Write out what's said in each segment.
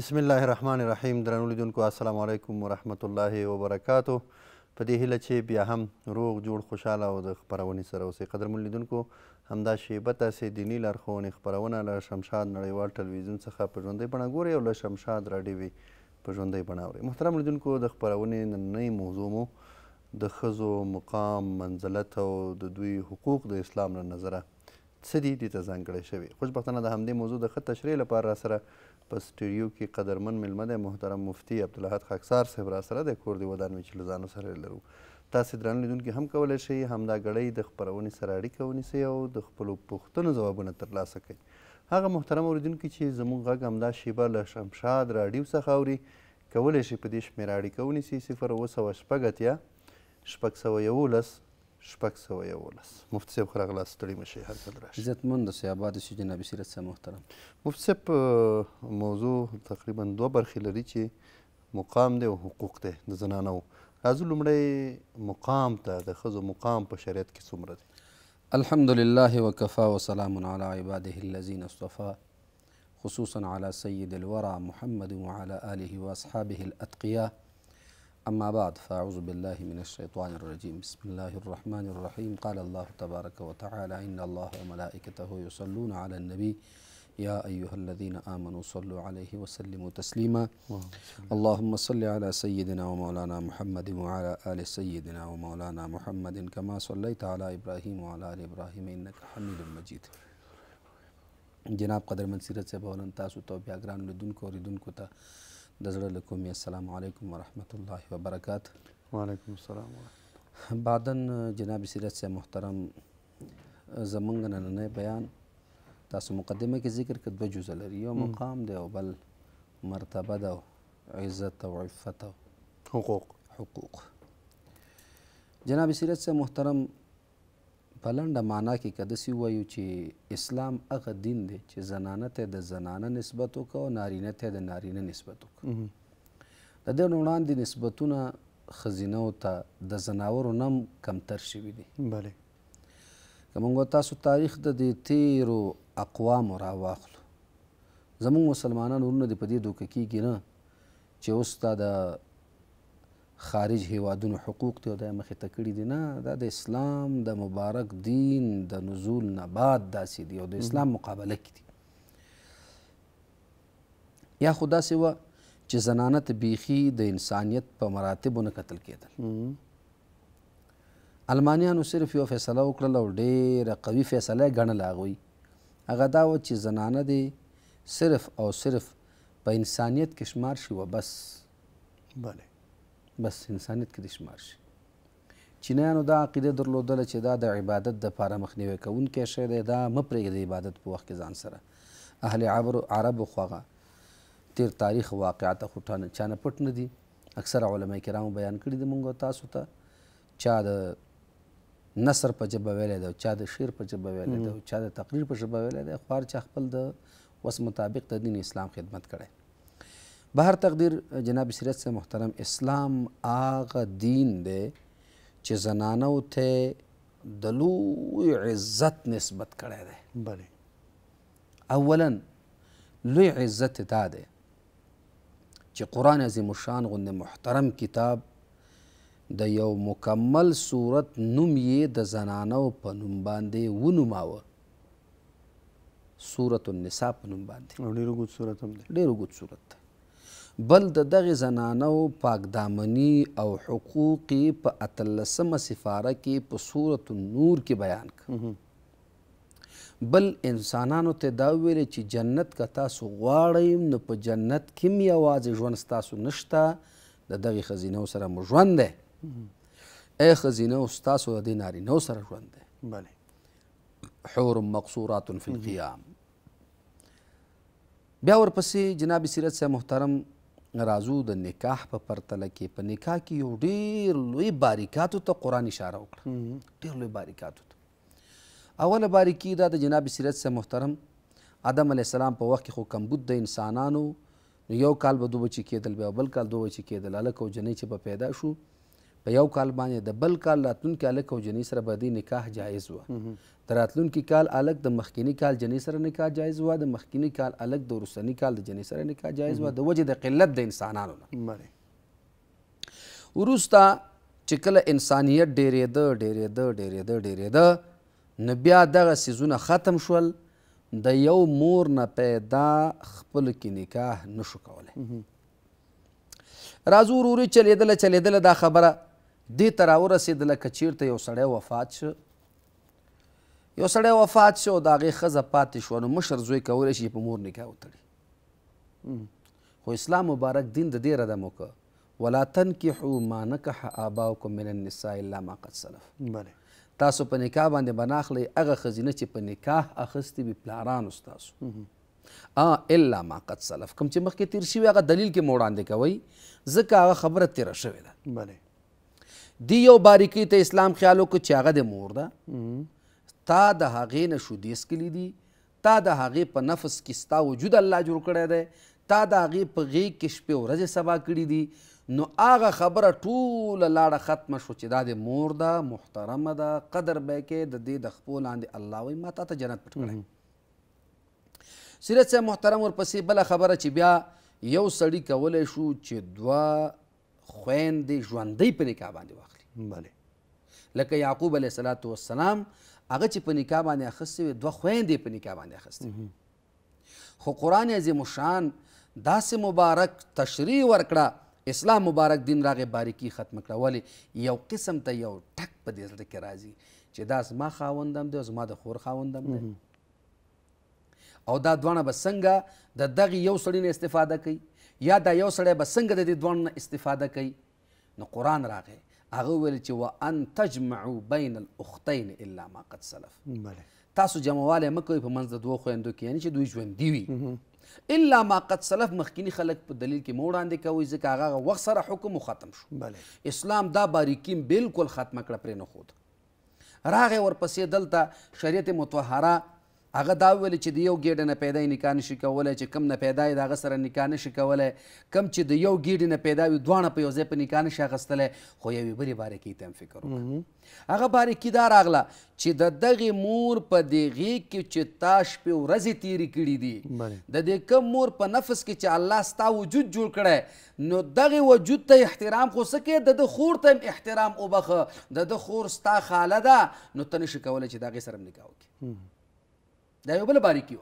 بسم الله الرحمن الرحیم درنو لیدونکو السلام علیکم ورحمت الله وبرکاتو په دې هیله چې بیا هم روغ جوړ خوشحاله او د خپرونې سره اوسئ قدرمن لیدونکو همدا شیبه تاسې دیني لارښوونې خپرونه له شمشاد نړیوال ټلویزیون څخه په ژوندۍ بڼه ګورئ او له شمشاد راډیوي په ژوندۍ بڼه اورئ محترم لیدونکو د خپرونې نننۍ موضوع مو د ښځو مقام منزلت او د دوی حقوق د اسلام له نظره څه دي دې ته ځانګړی شوي خوشبختانه د همدې موضوع د ښه تشریح لپاره را سره په سټډیو کې قدرمن میلمه دی محترم مفتی عبدالحد خاکسار صاحب را سره دی کور دی ودان مې چې له ځانه سره لرو تاسې درن لیدونکي هم کولی شئ همدا ګړۍ د خپرونې سره اړیکه ونیسئ او د خپلو پوښتنو ځوابونه ترلاسه کړئ هغه محترم اوریدونکي چې زموږ غږ همدا شیبه له شمشاد راډیو څخه اوري کولی شي په دې شمېره اړیکه ونیسي صفر اوه سوه شپږ اتیا شپږ سوه یولس شپږ سوه یولس مفتي صاحب ښه راغلاست ستړي مه شئ هر کله راشئ عزتمند اوسئ آباد اوسئ جناب سیرت صاحب محترم مفتي صاحب موضوع تقریبا دوه برخې لري چې مقام دی او حقوق دی د زنانو راځو لومړی مقام ته د ښځو مقام په شریعت کې څومره دی الحمدلله وکفا وسلام علی عباده الذین اصطفا خصوصا على سید الورى محمد وعلى آله واصحابه الأتقياء أما بعد فأعوذ بالله من الشيطان الرجيم بسم الله الرحمن الرحيم قال الله تبارك وتعالى إن الله وملائكته يصلون على النبي يا أيها الذين آمنوا صلوا عليه وسلموا تسليما اللهم صل على سيدنا ومولانا محمد وعلى آل سيدنا ومولانا محمد كما صليت على إبراهيم وعلى آل إبراهيم إنك حميد مجيد جناب قدر من سيرت سبولن تاسو توبيا بیا ګران لیدونکو اوریدونکو ته د زړه له کومې السلام علیکم ورحمت الله وبرکات وعلیکم السلام ورحمت بعدن جناب سیرت صاحب محترم زمونږ نننی بیان تاسو مقدمه کې ذکر کړ دوه جزء لري یو مقام دی او بل مرتبه ده عزت او عفت او حقوق حقوق جناب سیرت صاحب محترم په لنډه معنا کې که داسې ووایو چې اسلام هغه دین دی چې زنانه ته د زنانه نسبت وکړه او نارینه ته د نارینه نسبت وکړه د دې نه وړاندې نسبتونه ښځینه ته د زناورو نه هم کمتر شوي دي بله که موږ تاسو تاریخ د دې تیرو اقوامو راواخلو زموږ مسلمانان ورونه دې په دې دوکه کېږي نه چې اوس تا د خارج هیوادونو حقوق ته د مخې ته کړي دي نه دا د اسلام د مبارک دین د نزول نه بعد داسې دي او د اسلام مقابله کې دي یا خو داسې وه چې زنانه ته بیخي د انسانیت په مراتبو نه کتل کېدل المانیانو صرف یو فیصله وکړله او ډېره قوي فیصله یې ګڼله هغوی هغه دا وه چې زنانه دې صرف او صرف په انسانیت کې شمار شي و بس بله بس انسانیت کې دې شمار شي چینایانو دا عقیده درلودله چې دا د عبادت دپاره مخنیوی کوونکی شی دی دا مه پرېږدئ د عبادت په وخت کې ځان سره اهل عربو خو هغه تیر تاریخ واقعات خو چا نه پټ نه دي اکثر علما کرامو بیان کړي دي موږ تاسو ته چا د نصر په ژبه ویلی دی چا د شعر په ژبه ویلی دی چا د تقریر په ژبه ویلی دی خو هر چا خپل د وس مطابق د دین اسلام خدمت کړی به هر تقدیر جناب سیرت سے محترم اسلام آغا دین دی چې زنانو ته د لوی عزت نسبت کړی دی بله اولا لوی عزت دا دی چې قرآن عظیم الشان غوندې محترم کتاب د یو مکمل صورت نوم یې د زنانو په نوم باندې ونوماوه سورة النساء په نوم باندې ډېر اوږد صورت هم دی ډېر اوږد صورت دی بل د دغه زنانو پاکدامني او حقوق په اتلسمه سفاره کې په صورت النور کې بیان کړ بل انسانانو ته دا ویل چې جنت که تاسو غواړئ نو په جنت کې مې یوازې ژوند ستاسو نشته د دغې ښځینو سره مو ژوند دی ای ښځینه ستاسو د دې نارینو سره ژوند دی بله حور مقصورات فی القیام بیا ورپسې جناب سیرت صاحب محترم رازو د نکاح په پرتله کې په نکاح کې یو ډیر لوی باریکاتو ته قران اشاره وکړه ډیر لوی باریکاتو ته اوله باریکی دا د جناب سیرت سه محترم آدم علی السلام په وخت کې خو کمبود د انسانانو یو کال به دوه بچی کېدل بیا بل کال دوه بچی کېدل هلک او جنۍ چې به پیدا شو په یو کال باندې د بل کال راتلونکي هلک او جنۍ سره به دې نکاح جایز وه د راتلونکي کال هلک د مخکینی کال جنۍ سره نکاح جایز وه د مخکینی کال هلک د وروستني کال د جنۍ سره نکاح جایز وه د وجې د قلت د انسانانو نه وروسته چې کله انسانیت ډېرېده ډېرېده ډېرېده ډېرېده نو بیا دغه سیزونه ختم شول د یو مور نه پیدا خپل کې نکاح نشو کولی راځو ورورې چلېدله چلېدله دا خبره دې ته راورسېد لکه چیرته یو سړی وفات شو یو سړی وفات شو د هغې ښځه پاتې شوه نو مشر زوی کولی شي په مور نکاح وتړي خو اسلام مبارک دین د دې ردم وکړه ولا تنکحو ما نکح آباؤکم من النساء الا ما قد سلف بله تاسو په نکاح باندې بناخلی هغه ښځینه چې په نکاح اخیستې وي پلارانو ستاسو الا ما قد سلف کوم چې مخکې تیر شوي هغه دلیل کې مو وړاندې کوئ ځکه هغه خبره تېره شوې ده بله دی یو باریکۍ ته اسلام خیال وکړه چې هغه د مور ده تا د هغې نه شیدې څکلي دي تا د هغې په نفس کې ستا وجود الله جوړ کړی دی تا د هغې په غېږ کې شپې ورځې سبا کړي دي نو هغه خبره ټوله لاړه ختمه شو چې دا د مور ده محترمه ده قدر به یې کې د دې د خپو لاندې الله وایي ما تا ته جنت پټ کړی سیرت صاحب محترم ورپسې بله خبره چې بیا یو سړی کولی شو چې دوه خويندې ژوندۍ په نکاح باندې واخلي بله لکه یعقوب علیه صلات والسلام هغه چې په نکاح باندې اخیستې وې دوه خویندې په نکاح باندې اخیستې خو قرآن عظیم شان داسې مبارک تشریح ورکړه اسلام مبارک دین راغې باریکي ختم کړه ولې یو قسم ته یو ټک په دې زړه کې راځي چې دا زما خاوندم دی زما د خور خاوندم دی او دا دوانه به څنګه د دغه یو سړي نه استفاده کوي یا دا یو سړی به څنګه د دې دوړو نه استفاده کوي نو قرآن راغی هغه ویل چې وان تجمعوا بین الاختین الا ما قد سلف بله تاسو جمعوالی مه کوئ په منځ د دوو خویندو کې یعنی چې دوی ژوندي وي الا ما قد سلف مخکینی خلک په دلیل کې مه وړاندې کوئ ځکه هغه وخت سره حکم ختم شو بله اسلام دا باریکیم بالکل ختمه کړه پرې نښود راغی ورپسې دلته شریعت متحره هغه دا ویل چې د یو ګیډ نه پیدا نکاح نشي کولای چې کم نه پیدا یې د هغه سره نکاح نشي کولای کم چې د یو ګیډ نه پیدا وي دواړه په یو ځای په نکاح نشي اخیستلی خو یوې بلې باره کې ته هم فکر وکړه هغه باره کې دا راغله چې د دغې مور په دې غېږ کې چې تا شپې ورځې تیرې کړي دي د دې کم مور په نفس کې چې الله ستا وجود جوړ کړی نو دغې وجود ته احترام خو څه کوې د ده خور ته هم احترام وبخه د ده خور ستا خاله ده نو ته نشي کولی چې د هغې سره هم نکاح وکړې دا یو بل باریکی و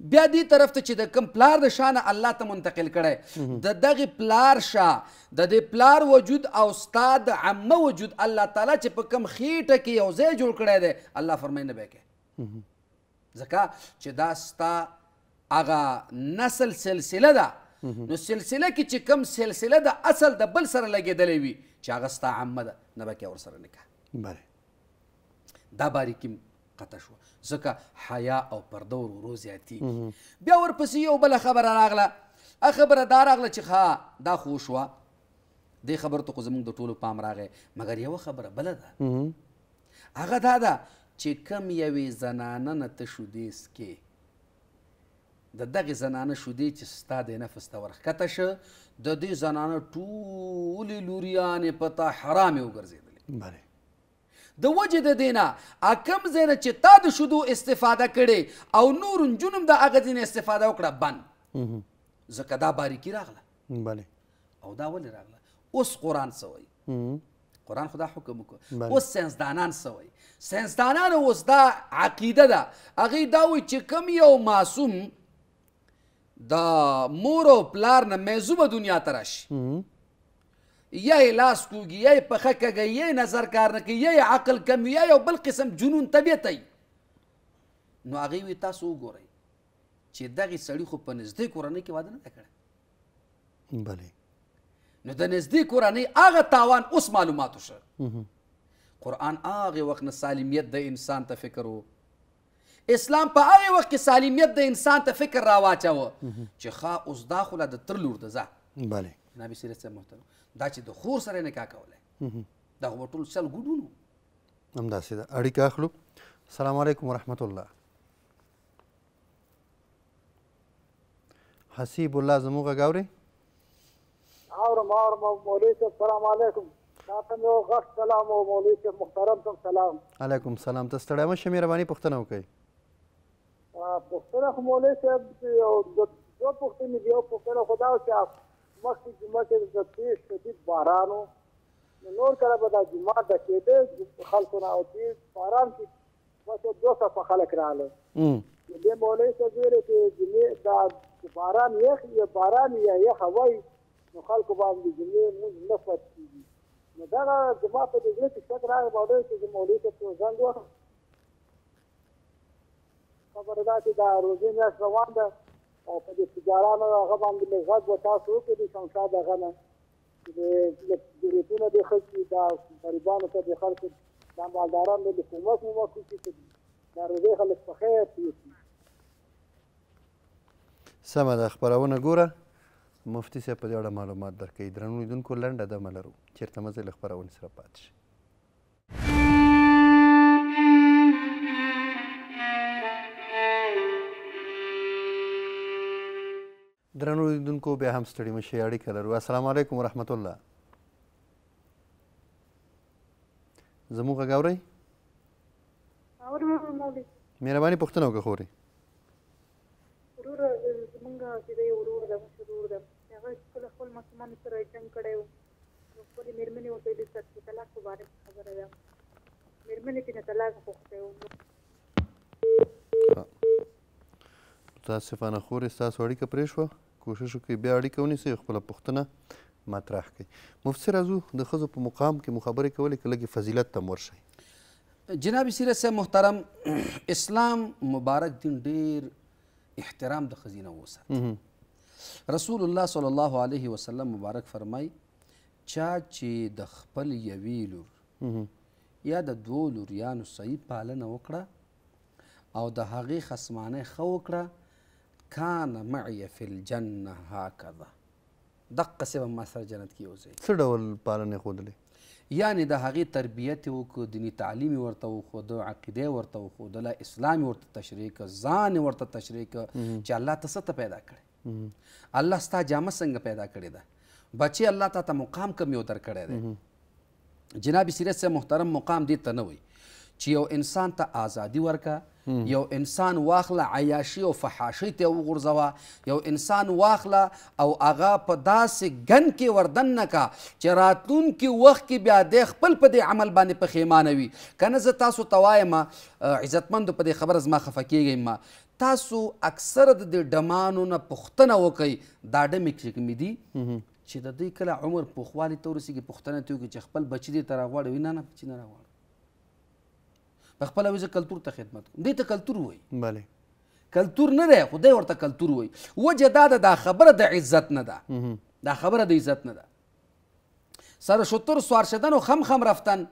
بیا دې طرف ته چې د کم پلار د شان الله ته منتقل کړي د دغه پلار شا د دې پلار وجود او استاد عمه وجود الله تعالی چې په کم خېټه کې یو ځای جوړ کړي دی الله فرمایي نه بکې ځکه چې دا ستا هغه نسل سلسله ده نو سلسله کې چې کم سلسله د اصل د بل سره لګېدلې وي چې هغه ستا عمه ده نه بکې ور سره نکاح دا باریکیم قطع شو ځکه حیا او پرده ورو زیاتی بیا ورپسې یو بل خبره راغله ا خبره دا راغله چې ها دا خو شو دې خبر ته زموږ د ټولو پام راغې مګر یو خبره بل ده هغه دا ده چې کم یوې زنانه نه ته شودیس کې د دغه زنانه شودې چې ستا د نفس ته ورښکته شه د دې زنانه ټولې لوریانې په تا حرامې وګرځېدلې د وجه د دینا اکم زنه چې تا د شودو استفاده کړي او نور جنم د اغه دین استفاده وکړه بن زکه دا باریکی راغله bale او دا ولې راغله اوس قران سوی قران خدا حکم وکړ اوس ساينس دانان سوی ساينس دانان اوس دا عقیده ده اغه دا وی چې کم یو معصوم د مور او پلار نه مېزوبه دنیا ترش یې لاس کوږي یې پخه کږي یې نظر کار نه کوي یې عقل کم یا یو بل قسم جنون طبیعت نو هغه وی تاسو وګورئ چې دغه سړی خو په نږدې کورنۍ کې واده نه کړ بله نو د نږدې کورنۍ هغه تاوان اوس معلوماتو شه قران هغه وخت نه سالمیت د انسان ته فکر وو اسلام په هغه وخت کې سالمیت د انسان ته فکر راواچاوه چې ښا اوس دا خو لا د تر لور ده ځه بله نبی سیرت محترم دا چې د خور سره نکاح کولای دا خو ټول سل ګډونو همداسې ده اړیکه اخلو السلام علیکم ورحمت الله حسیب الله زموږ غږ اورې اورم اورم مولوي صاحب سلام علیکم تاسو یو غټ سلام او مولوي صاحب محترم تم سلام علیکم سلام تاسو ستړی مشه مهرباني پوښتنه وکړئ پوښتنه خو مولوي صاحب یو دوه پوښتنې دي یو پوښتنه خو دا چې مخکې جمعه کې د تیز شدید باران و نور کله به دا جمعه ډکېده خلکو نه او تیز باران کې بس دوه صفه خلک راغله دې مولوي صاحب ویلې چې جمعې دا باران یخ یا باران یا یخ وای نو خلکو باندې جمعې مونږ نه فت کېږي نو دغه زما په دې کې شک راغی باندې چې مولوي صاحب څنګه خبره ده چې دا روزي نه روان ده او په دې تجارانو هغه باندې لږ و تاسو کې دي څنګه دا غنه د ضرورتونو د خلکو دا غریبانو ته د خلکو د مالدارانو د حکومت مو وکړي چې دا روزي خلک په خیر تیر سمه ده خبرونه ګوره مفتی صاحب په دې اړه معلومات درکوي درنو لیدونکو لنډه دمه لرو چېرته مزل خبرونې سره پاتې شئ درنو لیدونکو بیا هم ستړي مشي اړیکه لرو السلام علیکم ورحمت الله زموږ غږ اورئ مهرباني پوښتنه وکړه خورې وروره زمونږ چې دی ورور ده مشر ورور ده هغه خپله خپل ماشومانو سره جنګ کړی و نو خپلې مېرمنې ورته ویلي سر چې طلاق په باره کې خبره ده مېرمنې ترېنه طلاق غوښتی و متاسفانه خورې ستاسو اړیکه پرې شوه کوشش وکړي بیا اړیکه ونیسي خپله پوښتنه مطرح کړي مفتي راځو د ښځو په مقام کې مو خبرې کولې که لږې فضیلت ته ورشئ جناب سیره صاحب محترم اسلام مبارک دین ډیر احترام د ښځې نه وسات رسول الله صلی الله علیه وسلم مبارک فرمای چا چې د خپل یوې لور یا د دوو لوریانو صحیح پالنه وکړه او د هغې خصمانه ښه وکړه کان معی فی الجنه هکذا دقه سبب ما سره جنت کې اوسي څه ډول پالنې ښودلې یعنی د هغې تربیت یې وکړو دیني تعلیم یې ورته وښوده عقیده یې ورته وښودله اسلام یې ورته تشریح کړه ځان یې ورته تشریح کړه چې الله ته څه پیدا کړی الله ستا جامه څنګه پیدا کړې ده بچی الله تا ته مقام کم یو درکړی دی جناب سیرت صاحب محترم مقام دې ته نه وي چې یو انسان ته ازادي ورکړه یو انسان واخله عیاشي او فحاشي ته وغورځوه یو انسان واخله او هغه په داسې ګن کې وردن نه کا چې راتلونکي وخت کې بیا د خپل په دې عمل باندې پښیمانه وي کنه زه تاسو ته وایم عزتمندو په دې خبره زما خفه کیږم ما تاسو اکثر د ډمانو نه پښتنه وکئ دا ډمې کې دي چې د دې کله عمر پوخوالی ته ورسیږي پښتنه ته وکړي چې خپل بچی دې ته راغواړي وي نه نه بچی نه راغواړي خپل ویزه کلتور ته خدمت کوم دې ته کلتور وای bale کلتور نه دی خدای ورته کلتور وای وجه دا ده دا خبره د عزت نه ده دا خبره د عزت نه ده سر شتر سوار شدن او خم خم رفتن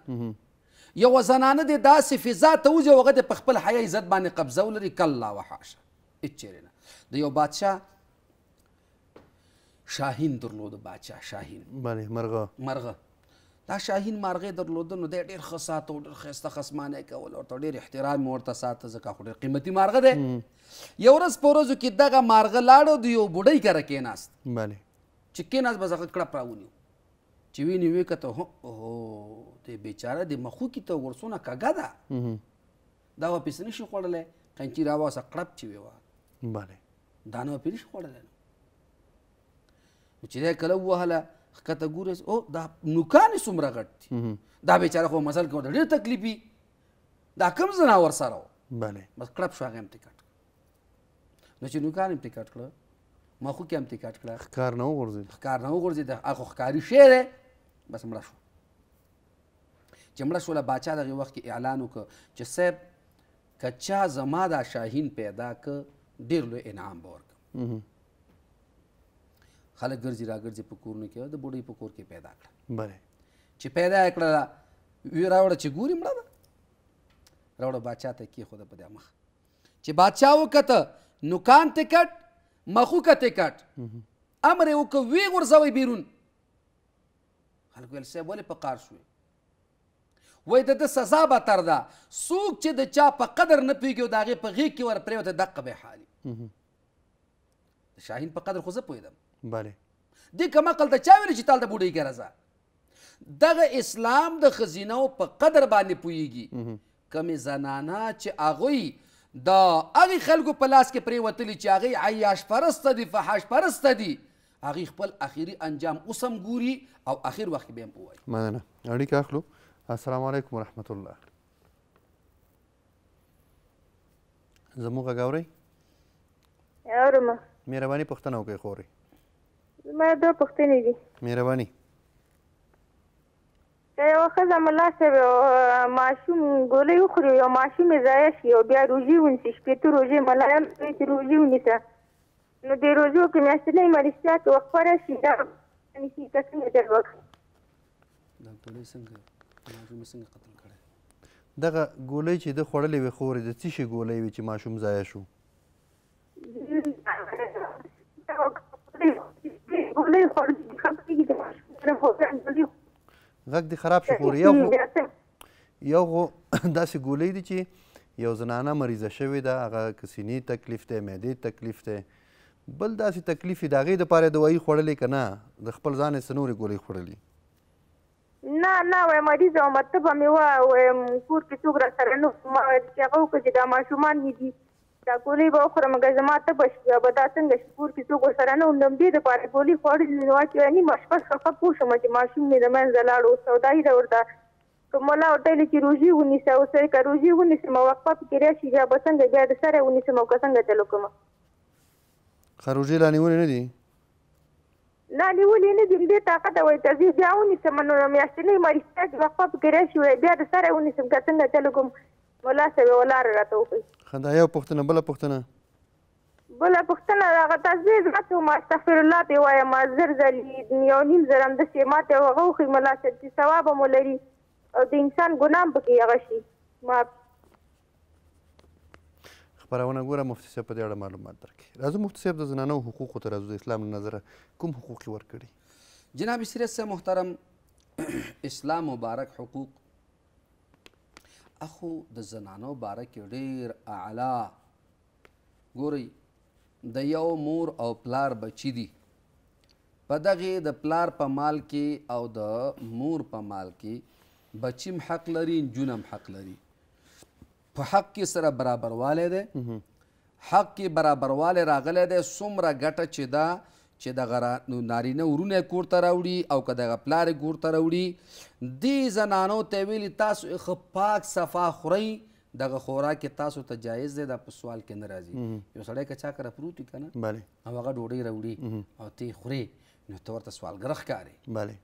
یو زنانه دې داسې فضا ته وځي هغه د په خپل حیا عزت باندې قبضه ولري کلا وحاشه اچېرې نه د یو بادشاه شاهین درلود بادشاه شاهین بله مرغه مرغه دا شاهین مارغې درلودل نو دی ډېر ښه ساته ډېر ښایسته خصمانه یې کول ورته ډېر احترام یې ورته ساته ځکه خو ډېر قیمتي مارغه دی یو ورځ په ورځو کې دغه مارغه لاړ د یو بوډۍ کره کېناست چې کېناست بس هغه کړپ راونیو چې وینې ویې کته هو د بیچاره د مخوکي ته ورسونه کږه ده دا واپس نشي خوړلی قینچي راواسه کړپ چې ویې وه دا نه واپس نشي خوړلی نو چې دی کله ووهله کته ګورې او دا نوکانې څومره غټ دي دا بیچاره خو مزل کوي ډېر تکلیفي دا کوم ځناور سره و بلې بس کړپ شو هغه هم ترې کټ نو چې نوکان هم ترې کټ کړه ماخو کې هم ترې کټ کړه ښکار نه وغورځېد ښکار نه وغورځېد هغه ښکاري شی دی بس مړه شو چې مړه شوله باچا دغه وخت کې اعلان وکړ چې صاحب که چا زما دا شاهین پیدا که ډېر لوی انعام به ورکړم خلک ګرځي راګرځي په کورونو کې د بوډۍ په کور کې پیدا کړه بله چې پیدا یې کړه وی راوړه چې ګوري مړه ده راوړه بادشاه ته کېښوده په دې مخ چې بادشاه وکته نوکان ته کټ مخو کته کټ امر یې وکړ وی غورځوئ بیرون خلک ویل صاحب ولې په قار شوې وای د ده سزا به تر ده څوک چې د چا په قدر نه پوهېږي او د هغې په غېږ کې ور پرېوته دقه به حالي د شاهین په قدر خو زه پوهېدم بله دې کم عقل ته چا ویل چې تاله د بوډۍ کې راځه دغه اسلام د خزینو په قدر باندې پوهیږي کمې زنانه چې هغوی دا هغې خلکو په لاس کې پرېوتلي چې هغې عیاش پرسته دي فحاش پرسته دي هغې خپل اخري انجام اوس هم ګوري او اخر وخت کې به هم ووایي مننه اړیکه اخلو السلام علیکم ورحمت الله زموږ غږ اورئ اورم مهرباني پوښتنه وکړئ خورئ ما دوه پوښتنې دي مهرباني یو ښځه ملا صاحب ماشوم ګولۍ وخوري یو ماشوم یې ضایع شي او بیا روژې ونیسي شپېته روژې ملا هم کوي چې روژې ونیسه نو دې روژو کې میاشتنۍ مرستیا کې وخپره شي دا نیسي که څنګه در وکړي ډاکټرې څنګه ماشوم څنګه قتل کړی دغه ګولۍ چې ده خوړلې وې خورې د څه شي ګولۍ وې چې ماشوم ضایع شو غږ دې خراب شو خو یو یو خو داسې ګولۍ دي چې یو زنانه مریضه شوې ده هغه که سینې تکلیف دی معدې تکلیف دی بل داسې تکلیف د هغې دپاره دوایي خوړلې که نه د خپل ځان یې څه نورې ګولۍ خوړلې نه نه وایم مریض او مطلب مې وایم کور کې څوک را سره نو ما چې هغه وکړه چې دا ماشومان دي دا ګولۍ به وخورم که زما تبه شي به دا څنګه شي کور کې څوک ورسره نه وم د همدې دپاره ګولۍ خوړلې نو واچوه نیمه شپه خفه پوه شوم چې ماشوم مې د منځه لاړ اوس سودایي ده ورته که ملا ورته ویلي چې روژې ونیسه اوس که روژې ونیسم او وقفه پکې راشي بیا به څنګه بیا د سره ونیسم او که څنګه چلو کوم ښه روژې لا نیولې نه دي نه نیولې نه دي دې طاقت وای ته زه بیا ونیسم نو میاشتنۍ مریضتیا چې وقفه پکې راشي بیا د سره ونیسم که څنګه چلو کوم ملا صاحب ولاړ راته وښیي خندا یو پښتنه بل پښتنه بل پښتنه هغه تعزیز راته ما استغفر الله دی وای ما زر زل یو نیم زرم د سیما ته هغه خو ملاشه چې ثواب مو لري او د انسان ګنام پکې هغه شي ما خبرونه ګوره مفتی صاحب په دې اړه معلومات درکړي راځو مفتی صاحب د زنانو حقوقو ته راځو د اسلام له نظره کوم حقوق ورکړي جناب سیرت صاحب محترم اسلام مبارک حقوق اخو د زنانو باره کې ډیر اعلی ګوري د یو مور او پلار بچی دي په دغه د پلار په مال کې او د مور په مال کې بچیم حق لري جنم حق لري په حق کې سره برابرواله ده حق کې برابرواله راغله ده سمره ګټه چې دا چې دغه نو نارینه ورونه کور ته راوړي او که دغه پلار کور ته راوړي دې زنانو ته ویلي تاسو ښه پاک صفا خورئ دغه خوراک تاسو ته جایز دی دا په سوال کې ناراضي یو سړی کچا کرا پروت کنه bale او هغه ډوډۍ راوړي او ته خوري نو ته ورته سوال غرخ کاری bale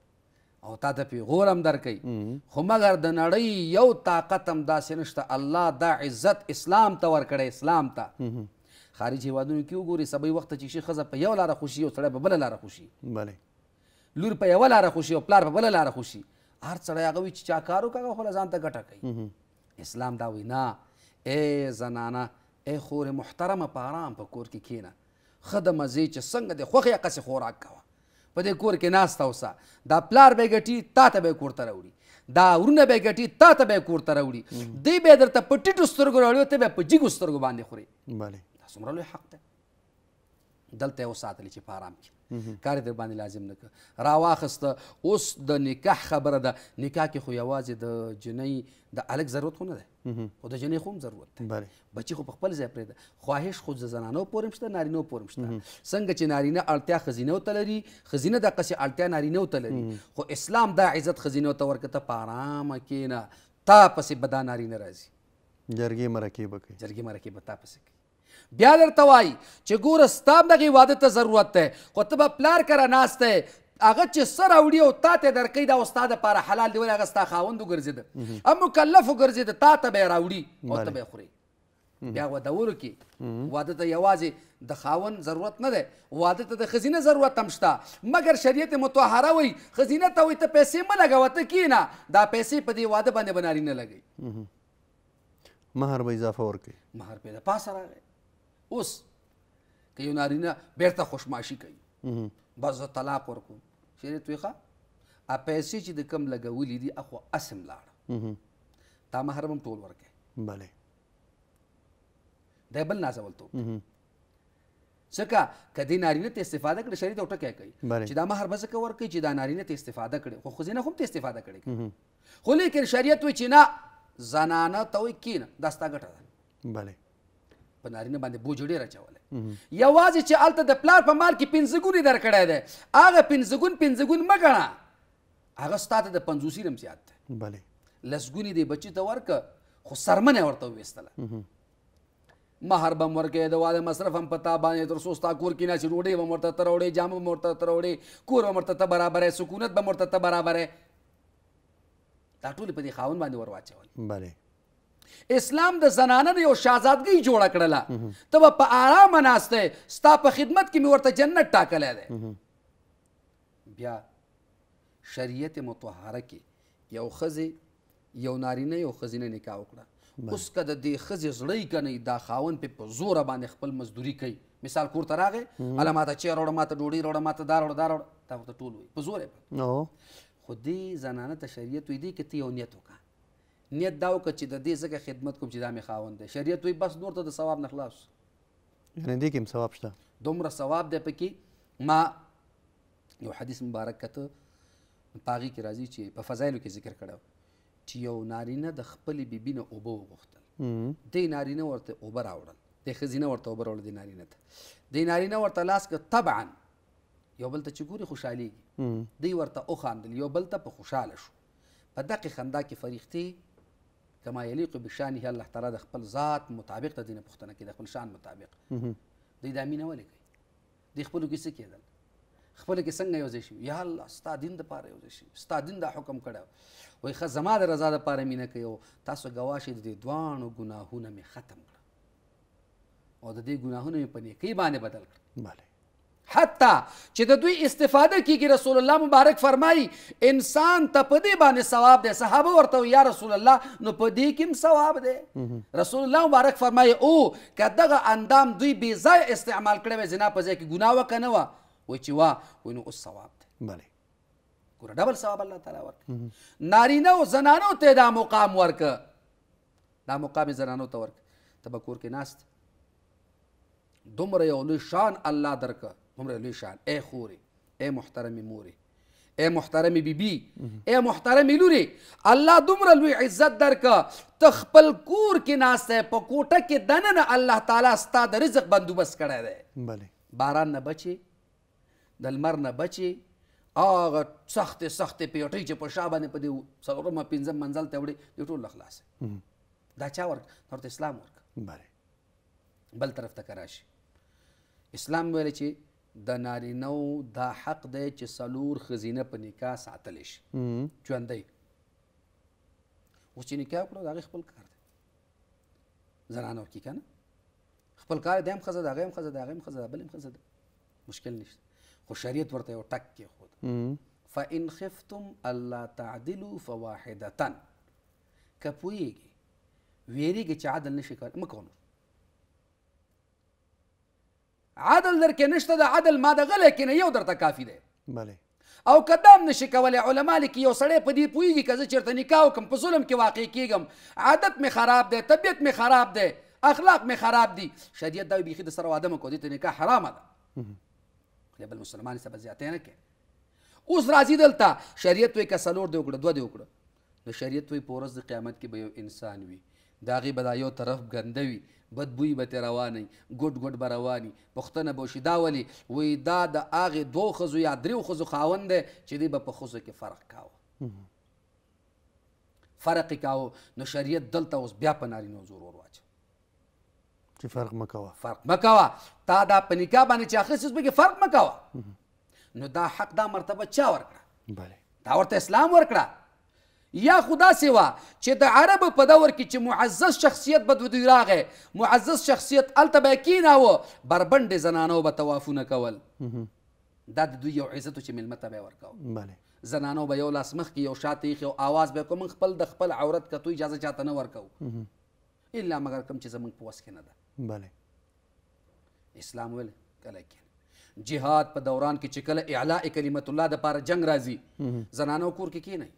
او تا ته پیغور هم درکې خو مګر د نړۍ یو طاقت هم داسې نشته الله دا عزت اسلام ته ورکړی اسلام ته خارج هیوادونو کې وګورئ سبا وخت چې شي ښځه په یو لاره خوشي او سړی په بله لاره خوشي بله لور په یوه لاره خوشي او پلار په بله لاره خوشي هر سړی هغه وي چې چا کار وکړه هغه خو ځان ته ګټه کوي اسلام دا وایي نه ای زنانه ای خور محترمه په آرام په کور کې کښېنه ښه د مزې چې څنګه دې خوښې هغسې خوراک کوه په دې کور کې ناسته اوسه دا پلار به ګټي تا ته به یې کور ته راوړي دا ورونه به ګټي تا ته به یې کور ته راوړي دی به یې درته په ټیټو سترګو راوړي ته به په جګو سترګو باندې خوري څومره لوی حق دی دلته یې وساتلی چې په آرام کې کار در باندې لازم نه که راواخیسته اوس د نکاح خبره ده نکاح کې خو یوازې د جنۍ د هلک ضرورت خو نه دی خو د جنۍ خو هم ضرورت دی بچي خو په خپل ځای پرېږده خواهش خو د زنانو پورې هم شته نارینو پورې هم شته څنګه چې نارینه اړتیا ښځینو ته لري ښځینه دقسې اړتیا نارینو ته لري خو اسلام دا عزت ښځینو ته ورکړه ته په آرامه کښېنه تا پسې به دا نارینه راځي جرګې مرکې به کوي جرګې مرکې به تا پسې کوي بیا درته وایي چې ګوره ستا دغه واده ته ضرورت دی خو ته به پلار کرا ناست دی هغه چې سر اوړي او تا ته درکې دا استاد لپاره حلال دی ولې هغه ستا خاوند وګرځېده هم مکلف وګرځېده تا ته به یې راوړي او ته به یې خوري بیا ودولو کې واده ته یوازې د خاون ضرورت نه دی واده ته د خزینه ضرورت هم شته مګر شریعت متحره وي خزینه ته وي ته پیسې مه لګوه ته کښېنه دا پیسې په دې واده باندې به نارینه لګوي مهر به اضافه ورکوي مهر په د پاسه راغی اوس که یو نارینه بیرته خوشماشي کوي بس زه طلاق ورکوم شریعت ویښه ا پیسې چې د کم لګولې دي اخو اسم لاړه تا مهرم هم ټول ورکې بله دی بل نازولتو ځکه کدی نارینه ته استفاده کړي شریعت او ټکی کوي چې دا مهر به ځکه ورکوي چې دا نارینه ته استفاده کړي خو ښځینه خو هم ته استفاده کړي خو لیکن شریعت وایي چې نه زنانه ته وایي کینه دا ستا ګټه ده بله په نارینه باندې بوج ډیر اچولی یوازې چې هلته د پلار په مال کې پنځه ګونې درکړی دی هغه پنځه ګون پنځه ګون مه ګڼه هغه ستا ته د پنځوسي هم زیات دی بلې لسګونې دی بچي ته ورکړه خو سرمنه ورته وویستله مہر بم ورکې د واده مصرف هم پتا باندې تر څو ستا کور کې ناشې روډې به مرته ته روړې جامه به مرته ته روړې کور به مرته ته برابرې سکونت به مرته ته برابرې دا ټولې په دې خاوند باندې ور واچول بله اسلام د زنانه یو شاهزادګۍ جوړه کړله ته به په آرامه ناست ستا په خدمت کې مې ورته جنت ټاکلی دی بیا شریعت مطهره کې یو ښځې یو نارینه یو ښځینه نکاح وکړه اوس که د دې ښځې زړی که نه دا خاوند پې په زوره باندې خپل مزدوري کوي مثال کور ته راغې هله ماته چای راوړه ماته ډوډۍ راوړه ماته دا راوړه دا راوړه تا ورته ټول وایي په زور یې خو دې زنانه ته شریعت وایي دی که ته یو نیت وکړه نیت دا وکړه چې د دې ځکه خدمت کوم چې دا مې خاوند دی شریعت وایي بس نور ته د ثواب نه خلاص یعنې دې کې هم ثواب شته دومره ثواب دی پکې ما یو حدیث مبارک کته په هغې کې راځي چې په فضایلو کې ذکر کړی چې یو نارینه د خپلې بیبي نه اوبه وغوښتل دی نارینه ورته اوبه راوړل دی ښځینه ورته اوبه راوړل دی نارینه ته دی نارینه ورته لاس که طبعا یو بل ته چې ګوري خوشحالیږي دی ورته وخاندل یو بل ته په خوشحاله شو په دقې خندا کې فریختې کما یلیق بشانه الله تعالی د خپل ذات مطابق د دینه پښتنه کې د خپل شان مطابق دوی دا مینه ولې کوي دوی خپلو کې څه کېدل خپل کې څنګه یو ځای شي یا الله ستا دین د پاره یو ځای شي ستا دین دا حکم کړه وای ښه زما د رضا د پاره مینه کوي تاسو ګواشي د دې دوانو ګناهونه مې ختم کړه او د دې ګناهونه مې په نیکۍ باندې بدل کړه بله حتی چې د دوی استفاده کیږي رسول الله مبارک فرمایي انسان ته په دې باندې ثواب دی صحابه ورته یا رسول الله نو په دې کې هم ثواب دی رسول الله مبارک فرمایي او که دغه اندام دوی بې ځای استعمال کړی وی زنا په ځای کې ګناه وکنه وه وایي چې وه وایي نو اوس ثواب دی بله ګوره ډبل ثواب الله تعالی ورکړي نارینه او زنانو ته دا مقام ورکه دا مقام زنانو ته ورکه ته به کور کې ناست دومره یو لوی شان الله درکه عمر لوی شان ای خوري ای محترمي موري ای محترمي بيبي ای محترمي لوري الله دومره لوی عزت درکا تخپل کور کې ناسه په کوټه کې دننه الله تعالی ستا د رزق بندوبست کړی دی بله باران نه بچي د لمر نه بچي هغه سخت سخت پیټي چې په شابه په دې سلورمه پنځم منزل ته وړي د ټول خلاص دا چا ورک نور اسلام ورک بله بل طرف ته کراشي اسلام ویل چې د نارینو دا حق دی چې څلور خزینه په نکاح ساتلی شي ژوندی اوس چې نکاح وکړو د هغې خپل کار دی زنانه وکړي که نه خپل کار دی هم ښځه ده هغه هم ښځه ده هغه هم ښځه ده بل هم ښځه ده مشکل نشته خو شریعت ورته یو ټک کېښود فان خفتم الله تعدلو فواحدتن که پوهېږي ویرېږي چې عدل نشي کولی مه کوه عدل در کې نشته د عدل ماده غل کې نه یو درته کافی دی بله او قدم نشي کولای علما لیکي یو سړی په دې پویږي که زه چیرته نکاح وکم په ظلم کې واقع کیږم عادت مې خراب دی طبیعت مې خراب دی اخلاق مې خراب دي شریعت دا بیخي د سره واده مکو دې ته نکاح حرامه ده بل مسلمان سبا زیاتې نه کوي اوس راځي دلته شریعت وایي که څلور دی وکړه دوه دی وکړه نو شریعت وایي په ورځ د قیامت کې به یو انسان وي د هغې به دا یو طرف ګنده وي بد بوی به ترې رواني ګډ ګډ به رواني پوښتنه به وشي دا ولې وایي دا د هغې دوو ښځو یا درېو ښځو خاوند دی چې دوی به په ښځو کې فرق کاوه فرق یې کاوه نو شریعت دلته اوس بیا په نارینو زور ور واچوه چې فرق مکوه فرق مکوه تا دا په نکاح باندې چې اخر څه کې فرق مکوه نو دا حق دا مرتبه چا ورکړه بله دا ورته اسلام ورکړه یا خدا سیوا چې د عرب په دور کې چې معزز شخصیت بد دوی راغې معزز شخصیت التباکینا و بربند زنانو به توافونه کول دا د دوی یو عزت چې ملمت به ورکاو بله زنانو به یو لاس مخ کې یو شاته یې او आवाज به کوم خپل د خپل عورت کتو اجازه چاته نه ورکاو الا مګر کوم چې زمونږ په وس کې نه ده بله اسلام ول کله کې جهاد په دوران کې چې کله اعلاء کلمت الله د پاره جنگ راځي زنانو کور کې کی نه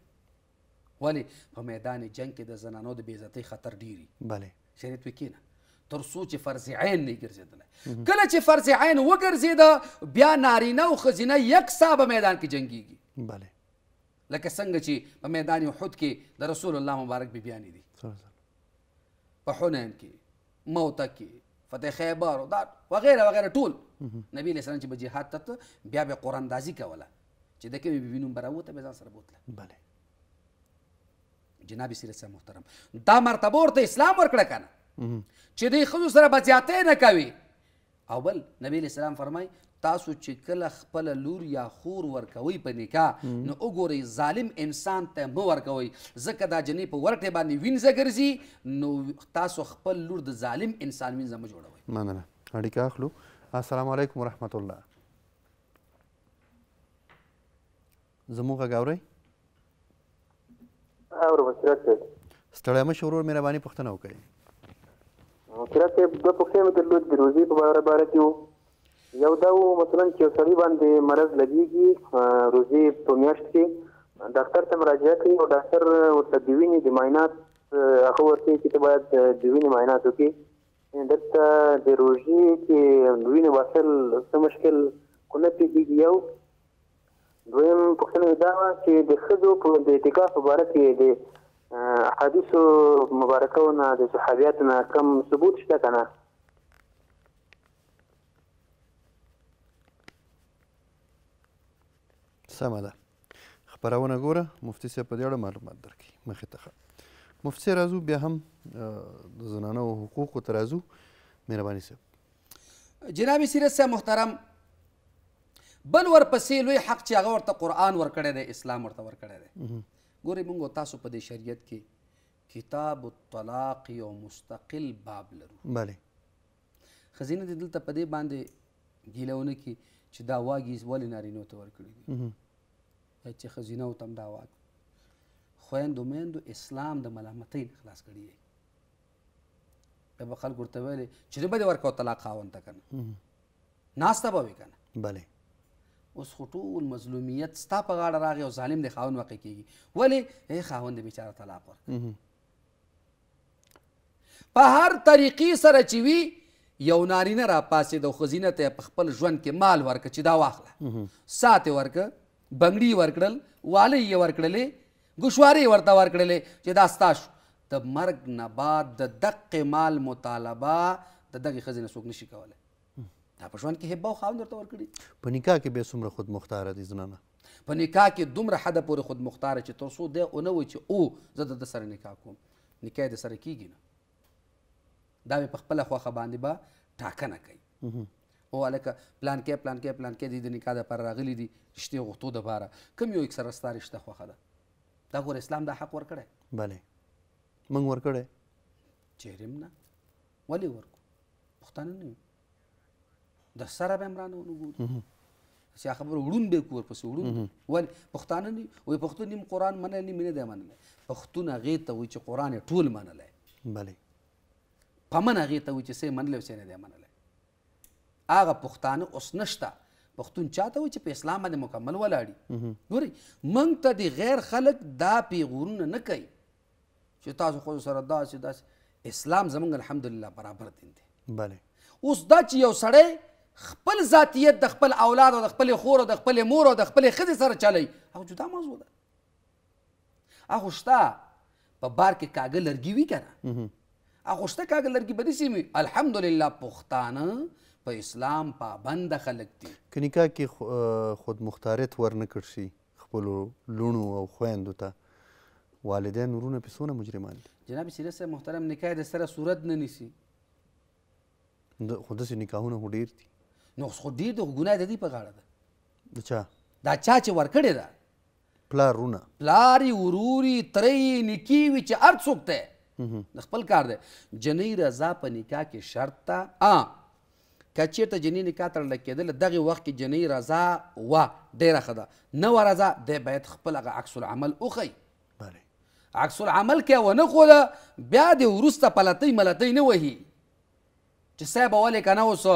ولی په میدان جنگ کې د زنانو د بیزتی خطر ډیری بله شریعت وکینه تر څو چې فرض عین نه ګرځیدل کله چې فرض عین وګرځید بیا نارینه او خزینه یک صاحب میدان کې جنگیږي بله لکه څنګه چې په میدان احد کې د رسول الله مبارک بي بیان دي په حنین کې موته کې فتح خیبر او دا وغیرہ وغیرہ ټول نبی له سلام چې په جهاد ته بیا به قران دازي کوله چې د کوم بینوم براوته به ځان سره بوتله بله جناب سید صاحب محترم دا مرتبه ورته اسلام ورکړه کنه چې دې خو سره بزیاتې نه کوي او بل نبی اسلام فرمای تاسو چې کله خپل لور یا خور ورکوي په نکاح نو وګورئ ظالم انسان ته مو ورکوي ځکه دا جنې په ورکړې باندې وینځه ګرځي نو تاسو خپل لور د ظالم انسان وینځه مه جوړوئ مننه اړیکه اخلو السلام علیکم ورحمت الله زموږ غږ اورئ اورو بسرت ستړی مشه ورور مهرباني پوښتنه وکړئ مصرت صاحب دوه پوښتنې مې درلودې د روزي په باره باره کې وو یو دا وو مثلا چې یو سړي باندې مرض لګېږي روزي په میاشت کې ډاکټر ته مراجعه کوي او ډاکټر ورته د وینې د معاینات هغه ورته چې ته باید د وینې معاینات وکړي دلته د روژې کې وینې واخل څه مشکل خو نه پېښېږي یو دویم پوښتنه دا وه چې د ښځو په د اعتکاف په باره کې د احادیثو مبارکو نه د صحابیاتو نه کم ثبوت شته که نه سمه ده خپرونه ګوره مفتي صاحب په دې اړه معلومات درکوي مخې ته مفتي راځو بیا هم د زنانه حقوقو ته راځو مهرباني صاحب جناب سیرت صاحب محترم بل ورپسې لوی حق چې هغه ورته قرآن ورکړی دی اسلام ورته ورکړی دی ګورې موږ تاسو په دې شریعت کې کتاب الطلاق یو مستقل باب لرو بله ښځینه دې دلته په دې باندې ګیله ونه کړي چې دا واګې ولې نارینو ته ورکړي دي چې ښځینه ته هم دا واګ خویندو میندو اسلام د ملامتۍ نه خلاص کړي دی بیا به خلکو ورته ویلې چې دې به دې ورکوه طلاق خاوند ته که نه ناسته به وي که نه بله اوس خو ټول مظلومیت ستا په غاړه راغی او ظالم د خاوند واقع کیږي ولې ای خاوند بیچاره طلاق ورکړه په هر طریقې سره چې وي یو نارینه راپاسېد او ښځینه ته په خپل ژوند کې مال ورکړه چې دا واخله سات یې ورکړه بنګړي یې ورکړل والۍ یې ورکړلې ګوشوارې ورته ورکړلې چې دا ستا شو د مرګ نه بعد د دقې مال مطالبه د دغې ښځې نه څوک نشي کولی دا په ژوند کې هبه او خاوند ورته ورکړي په نکاح کې بیا څومره خود مختاره دي زنانه په نکاح کې دومره حده پورې خود مختاره چې تر څو دی ونه وایي چې او زه د ده سره نکاح کوم نکاح د سره کیږي نه دا مې په خپله خوښه باندې به ټاکنه کوي او الکه پلان کې پلان کې پلان کې د نکاح لپاره راغلي دي رښتې غوښتو د باره کوم یو اکثره ستا رښته خوښه ده دا ګور اسلام دا حق ورکړی بله موږ ورکړی چیرې نه ولې ورکړو پښتانه نه د سره به عمران ونګورو چې خبر وړون به کور پس وړون ول پښتانه نه وي پښتون نیم قران منه نه منه دی منه پښتون هغه ته وي چې قران ټول منل بله پمن هغه ته وي چې سه منل وسه نه دی منل هغه پښتانه اوس نشته پښتون چاته وي چې په اسلام باندې مکمل ولاړي ګوري مونږ ته دی غیر خلق دا پیغورونه نه کوي چې تاسو خو سره داسې داسې اسلام زمونږ الحمدلله برابر دین دی بله اوس دا چې یو سړی خپل ذاتیت د خپل اولاد او د خپل خور او د خپل مور او د خپل خزي سره چلی او جدا موضوع ده اخو شتا په بار کې کاغه لرګي وی کنه اخو شتا کاغه لرګي بده سیمه الحمدلله پښتانه په اسلام پابند خلک دي که نکاح کې خود مختاریت ورنکړ شي خپل لونو او خويندو ته والدین ورونه پسونه مجرمان دي جناب سیرس محترم نکاح د سره صورت نه نیسی خو داسې نکاحونه خو ډېر دي نو خو دې د ګناه د دې په غاړه ده د چا دا چا چې ورکړې ده پلار رونه پلاری وروري ترې نکی وی چې ار څوک ته د خپل کار ده جنې رضا په نکاح کې شرط تا ا کچې ته جنې نکاح تړل کېدل دغه وخت کې جنې رضا وا ډېره خده نو رضا د باید خپل عکس العمل اوخی بله عکس العمل کې ونه خوله بیا د ورسته پلتې ملتې نه وهي چې صاحب ولې کنه اوس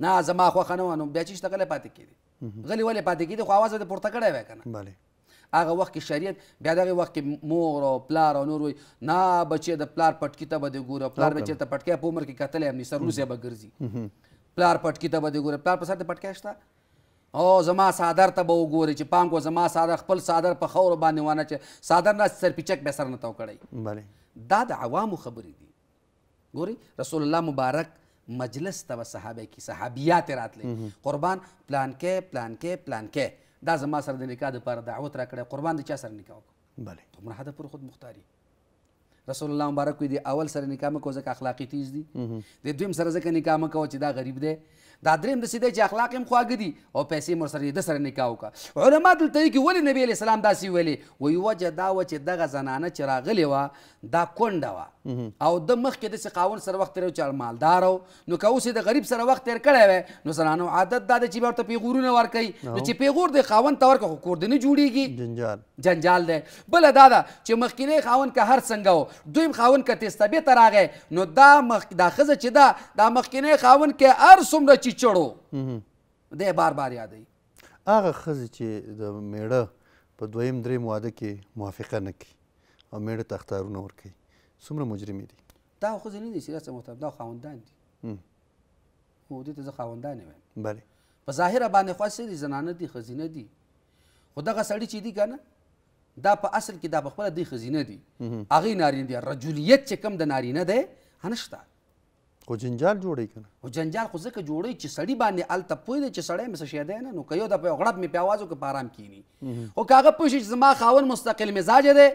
نه زما خوښه نه وه نو بیا چې شته غلی پاتې کېدې غلی ولې پاتې کېدې خو اواز یې پورته کړی وی که نه هغه وخت کې شریعت بیا دغه وخت کې مور او پلار او نور وي نه بچی د پلار پټکی ته به دې ګوره پلار به چېرته پټکی په عمر کې کتلی هم نه سرلوسی به ګرځي پلار پټکی ته به دې ګوره پلار په سر د پټکی شته او زما سادر ته به وګوري چې پام کو زما سادر خپل سادر په خاورو باندې وانه چې سادر نه سرپیچک به سر نه تو کړی دا د عوامو خبرې دي ګوري رسول الله مبارک مجلس ته به صحابه کې صحابیات راتلې قربان پلان کې پلان کې پلان کې دا زما سره د نکاح دپاره دعوت راکړی قربان د چا سره نکاح وکړو بله دومره حده پورې خود مختاري رسول الله مبارک دی اول سره نکاح مکو ځکه اخلاقی تیز دی د دویم سره ځکه نکاح مکو چې دا غریب دی دا دریم د سیده چې اخلاق هم خواږه دي او پیسې هم ورسره د سره نکاح وکړه علما دلته کې ولې نبی علیه السلام داسې ویلې وایي وجه دا وه چې دغه زنانه چې راغلې وه دا کونډه وه او د مخکې داسې خاوند سره وخت تېروي چې مالدار و نو که اوس یې د غریب سره وخت تېر کړی وی نو زنانو عادت دا دی چې بیا ورته پیغورونه ورکوي نو چې پیغور د خاوند ته ورکړه خو کور دې نه جوړېږي جنجال جنجال دی بله دا ده چې مخکینی خاوند که هر څنګه و دویم خاوند که تیستبې ته راغی نو دا مخ دا ښځه چې ده دا مخکینی خاوند که هر څومره چې چړو دی بار بار یادوي هغه ښځې چې د میړه په دویم دریم واده کې موافقه نه کوي او میړه ته اختارونه ورکوي څومره مجرمې دي دا ښځې نه دي سیریت محترم دا خاوندان دي خو دې ته زه خاوندان یم بله په ظاهره باندې خو اصل زنانه دي ښځینه دي خو دغه سړی چې دی که دا په اصل کې دا په خپله دوی ښځینه دي هغې نارینه دي رجولیت چې کوم د نارینه دی هنشته خو جنجال جوړی کنه او جنجال خو ځکه جوړی چې سړی باندې الته پوی دی چې سړی مې څه شی دی نه نو که یو دفعه غړپ مې په آواز وکړه په آرام کښېني خو که هغه پوه شي چې زما خاوند مستقل مزاج دی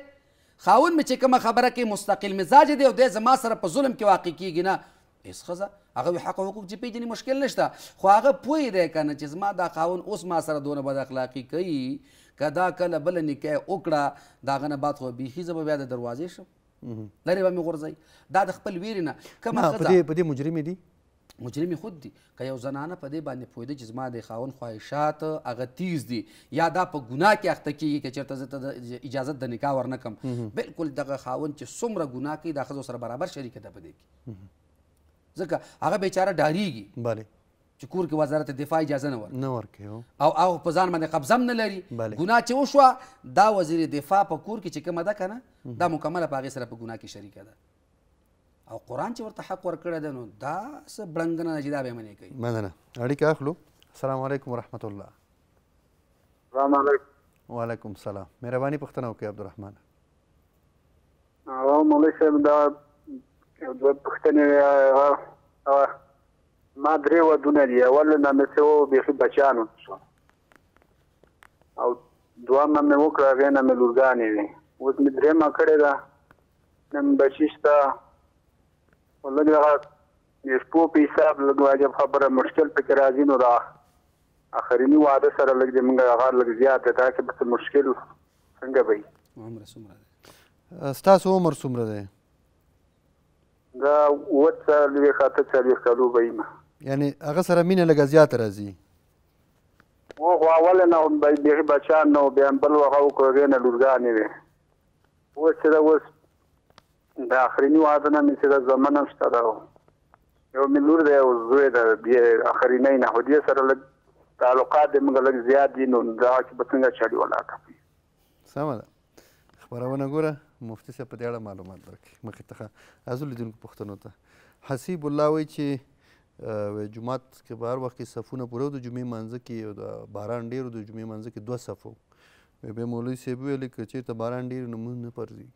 خاوند مې چې کومه خبره کوي مستقل مزاج دی او دی زما سره په ظلم کې واقع کېږي نه هیڅ ښځه هغه حق او حقوق چې پیژني مشکل نشته خو هغه پوی دی کنه چې زما دا خاوند اوس ما سره دونه بد اخلاقي کوي که دا کله بله نکاح وکړه د هغه نه بعد خو بیخي زه به بیا د دروازې شم لرې به مې غورځئ دا د خپل ویرې نه کومه ښځه په دې مجرمې دي مجرم خود دی که یو زنانه په دې باندې پوهېده چې زما د خاون خواهشات هغه تیز دي یا دا په ګناه کې اخته کېږي که چېرته زه ته اجازت د نکاح ورنه کړم بلکل دغه خاون چې څومره ګناه کوي دا ښځو سره برابر شریکه ده په دې کې ځکه هغه بیچاره ډارېږي چې کور کې وزارت دفاع اجازه نه ورکړي نه ورکړي او هغه په ځان باندې قبضه هم نه لري ګناه چې وشوه دا وزیر دفاع په کور کې چې کومه ده که نه دا مکمله په هغې سره په ګناه کې شریکه ده او قرآن چې ورته حق ورکړی دی نو دا څه بړنګنه ده چې دا به منې کوي مننه اړیکه اخلو السلام علیکم ورحمت الله السلام علیکم وعلیکم السلام مهرباني پوښتنه وکړئ عبدالرحمن او مولوي صاحب دا دوه پوښتنې ما درې ودونه دي اول نه مې څو بيخي بچانو شو او دوامه مې وکړه هغې نه مې لورګانې وې اوس مې درېیمه کړې ده نن بچي شته خو لږ دغه د شپو په حساب لږ واجب خبره مشکل پکې راځي نو را اخرینی واده سره لږ دې موږ هغه لږ زیات ده تاکي بس مشکل څنګه وي عمر څومره دی ستاسو عمر څومره دی دا اووه څلوېښت اته څلوېښت کالو به یم یعنی هغه سره مینه لږ زیات راځي و خو اول نه به بچان نو بیا بل وغه وکړې نه لورګانې وي اوس چې دا اوس د آخرینی واده نه مې چې دا زمانه شته دا یو مې لور دی او زوی دی بیا آخرینی نه هدیه سره لږ تعلقات دې موږ لږ زیات دي نو دا چې به څنګه چړي ولاکه سمه ده خبرونه ګوره مفتي صاحب په دې اړه معلومات درکړي مخې ته ازو لیدونکو پوښتنو ته حسیب الله وایي چې جمعات کې په هر وخت کې صفونه پوره د جمعې منځ کې د باران ډیر د جمعې منځ کې دوه صفو وی به مولوی صاحب ویل چې چیرته باران ډیر نه مونږ نه پرځي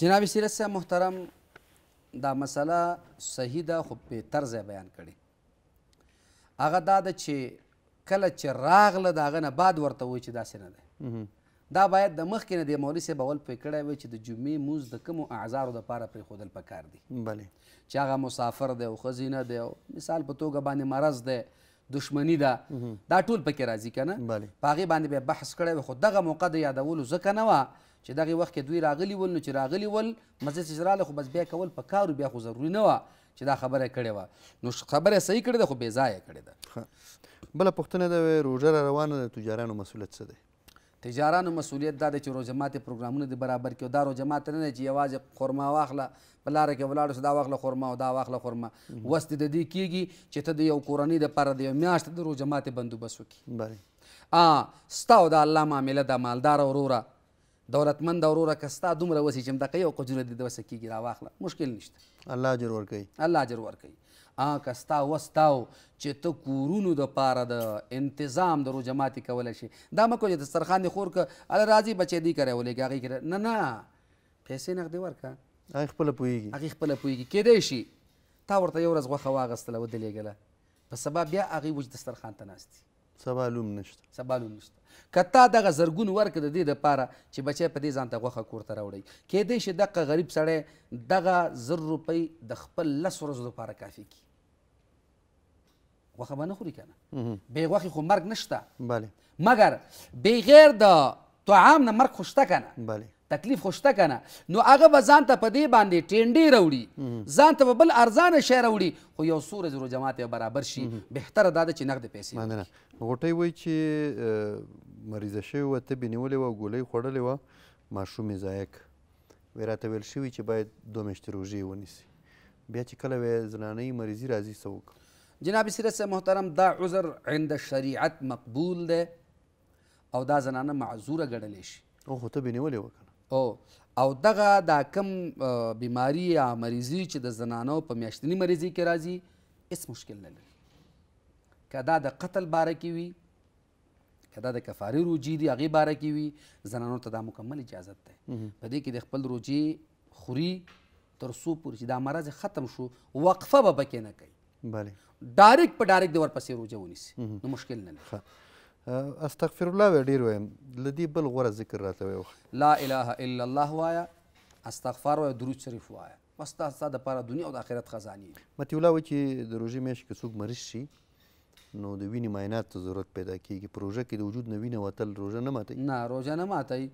جناب سیرت صاحب محترم دا مسله صحیح ده خو په طرز بیان کړي هغه دا ده چې کله چې راغله د هغه نه بعد ورته وایي چې داسې نه ده دا باید د مخکې نه د مولوي صاحب اول پرې کړی وی چې د جمعې موز د کومو اعذارو دپاره پرېښودل پکار دی بلې چې هغه مسافر دی او ښځینه دی او مثال په توګه باندې مرض دی دشمنی ده دا ټول پکې راځي که نه په هغې باندې بیا بحث کړی وی خو دغه موقع د یادولو ځکه نه وه چې دغه وخت کې دوی راغلي ول نو چې راغلي ول مزه چې راله خو بس بیا کول په کارو بیا خو ضروري نه وه چې دا خبره کړې وه نو خبره صحیح کړې ده خو بې ځایه کړې ده بله پوښتنه ده روژه را روانه ده تجارانو مسؤلیت څه دی تجارانو مسولیت دا دی چې روزماتې پروګرامونه د برابر کړي دا روزمات نه دی چې یوازې خورما واخله په لاره کې ولاړ دا واخله خورما او دا واخله خورما وس د دې کیږي چې ته د یو کورنۍ دپاره د یو میاشت د روزماتې بندوبست وکړي ستا او د الله معامله ده مالداره وروره دولتمند وروره که ستا دومره وسي چې همدقه یو قجوره دې د وسه کېږي راواخله مشکل نشته الله اجر ورکوي الله اجر ورکوي ا کستا وستاو چې ته کورونو د پاره د انتظام درو جماعت کولای شي دا مکو چې دسترخوان خور ک ال راضي بچی دی کرے ولې هغه کړه نه نه پیسې نقد ورکا هغه خپل پویږي هغه خپل پویږي کېدای شي تا ورته یو ورځ غوخه واغستله ودلېږله په سبا بیا هغه وج دسترخوان ته ناستي سبا لوم نشته سبا لوم نشته کتا دغه زرګون ورک د دې لپاره چې بچی په دې ځان ته غوخه کورته راوړي کېدای شي دغه غریب سړی دغه زر روپۍ د خپل لس ورځو لپاره کافي کی غوښه به نه خوري که نه بې غوښې خو مرګ نشته بله مګر بغیر د طعام نه مرګ خو شته که نه بله تکلیف خوشته کنه نو هغه به ځان ته په دې باندې ټینډي راوړي ځان ته به بل ارزانه شی راوړي خو یو څو ورځو جماعت برابر شي بهتره دا ده چې نقد پیسې مننه غوټۍ وایي چې مریضه شوې وه تبې نیولې وه ګولۍ خوړلې وه ماشوم یې ضایع کړ وی راته ویل شوي چې باید دوه میاشتې روژې ونیسي بیا چې کله وی زنانۍ مریضي راځي څه وکړم جناب سیرت محترم دا عذر عند شریعت مقبول دی او دا زنانه معذوره ګڼلی شي او خو ته بې نیولې وکړه او او دغه دا کم بیماری یا مریضي چې د زنانو په میاشتني مریضي کې راځي هیڅ مشکل نه لري که دا د قتل باره کې وي که دا د کفاري روجي دي هغې باره کې وی زنانو ته دا مکمل اجازت دی په دې کې د خپل روجي خوري تر څو پورې چې دا مرض ختم شو وقفه به پکې نه کوي بله ډایرکټ په ډایرکټ د ورپسې روژه ونیسي نو مشکل نه لري استغفر الله وی ډیر وایم لدی بل غوره ذکر راته وی لا اله الا الله وایا استغفار وایا درود شریف وایا بس دا ستا دپاره دنیا او د آخرت خزانې متی الله وایي چې د روژې میاشت کې څوک مریض شي نو د وینې معاینات ته ضرورت پیدا کیږي په روژه کې د وجود نه وینه وتل روژه نه ماتوي نه روژه نه ماتوي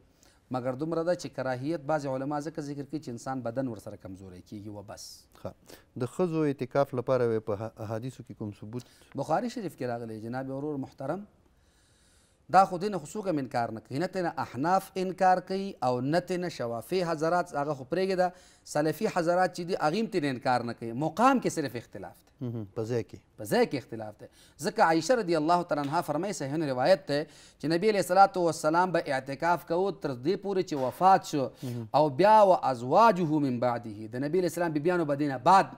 مګر دومره ده چې کراهیت بعض علما ځکه ذکر کوي چې انسان بدن ورسره کمزوری کیږي و بس د ښځو اعتکاف لپاره په احادیثو کې کوم ثبوت بخاری شریف کې راغلی جناب ورور محترم دا خو دینه خو څوک انکار نه کوي نه تینه احناف انکار کوي او نه تینه شوافی حضرات هغه خو پرېږې ده سلفي حضرات چې دي هغې هم تینه انکار نه کوي مقام کې صرف اختلاف دی په ځای کې په ځای کې اختلاف دی ځکه عایشه رضی الله تعالی عنها فرمایي صحیح روایت دی چې نبی علیه صلات وسلام به اعتکاف کوو تر دې پورې چې وفات شو او بیا و ازواجه من بعده د نبی علیه السلام بیبیانو به دې نه بعد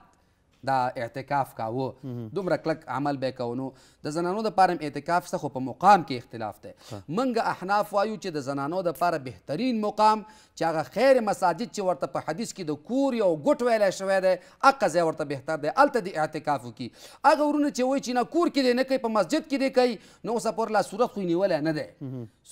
دا اعتکاف کاوه دومره کلک عمل به کونو د زنانو د پاره اعتکاف څه خو په مقام کې اختلاف دی منګه احناف وایو چې د زنانو د پاره بهترین مقام چې هغه خیر مساجد چې ورته په حدیث کې د کور یو ګټ ویلای شوی دی اقه ځای ورته بهتر دی الته د اعتکاف وکي هغه ورونه چې وایي چې نه کور کې دی نه کوي په مسجد کې دی کوي نو اوسه پورې لا صورت خو نیولی نه دی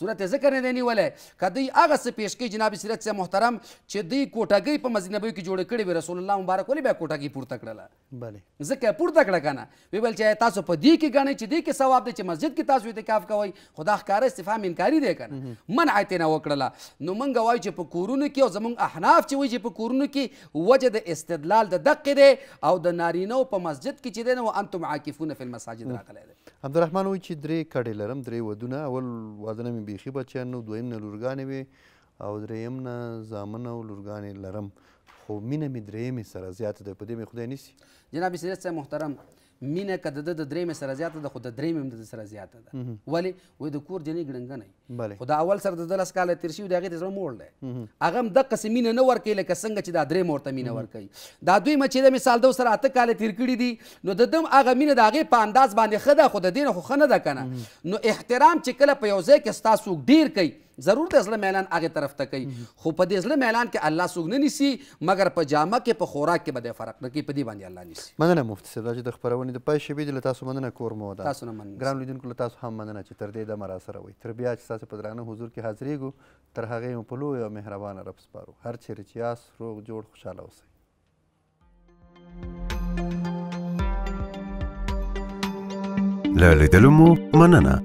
صورت یې ځکه نه دی نیولی که دوی هغه څه پیش کوي جناب سیرت صاحب محترم چې دوی کوټګۍ په مسجد نبوي کې جوړه کړې وي رسول الله مبارک ولې بیا کوټګۍ پورته کړله بله ځکه پورته کړه کنه وی بل چې تاسو په دې کې غنئ چې دې کې ثواب دی چې مسجد کې تاسو اعتکاف کوئ خدا ښکارا استفهام انکاری دی کنه منع تینا وکړه نو مونږ وایو چې په کورونو کې او زمونږ احناف چې وایي چې په کورونو کې وجه د استدلال د دقه دی او د نارینه په مسجد کې چې دی نو انتم عاکفون فی المساجد راغلی دی عبدالرحمن وایي چې درې کډې لرم درې ودونه اول واده مې بیخي بچیان نو دویم نه لورګانې وې او دریم نه زامن او لورګانې لرم خو مینه مې درېیمې سره زیاته ده په دې مې خدای نیسي جناب سیرت صاحب محترم مینه که د د درېمې سره زیاته ده خو د درېمې هم د سره زیاته ده ولې وایي د کور جنۍ ګړنګنی خو د اول سره د ده لس کاله تېر شوي د هغې د زړه موړ دی هغه هم دقسې مینه نه ورکوي لکه څنګه چې دا درېم ورته مینه ورکوي دا دوی مچې ده مثال د سره اته کاله تېر کړي دي نو د دم هغه مینه د هغې په انداز باندې ښه ده خو د دې نه خو ښه نه ده که نه نو احترام چې کله په یو ځای کې ستا څوک ډېر کوي ضرور د زړه میلان هغې طرف ته کوي خو په دې زړه میلان کې الله څوک نه نیسي مګر په جامه کې په خوراک کې به دی فرق نه کوي په دې باندې الله نیسي مننه مفتي صاحب چې د خپرونې د پای شبي له تاسو مننه کوم ودا تاسو نه مننه ګران لیدونکو له تاسو هم مننه چې تر دې د مرا سره وي تر بیا چې تاسو په درانه حضور کې حاضرېږو تر هغې مو په لوی او مهربانه رب سپارو هر چیرې چې یاست روغ جوړ خوشاله اوسئ له لیدلو مو مننه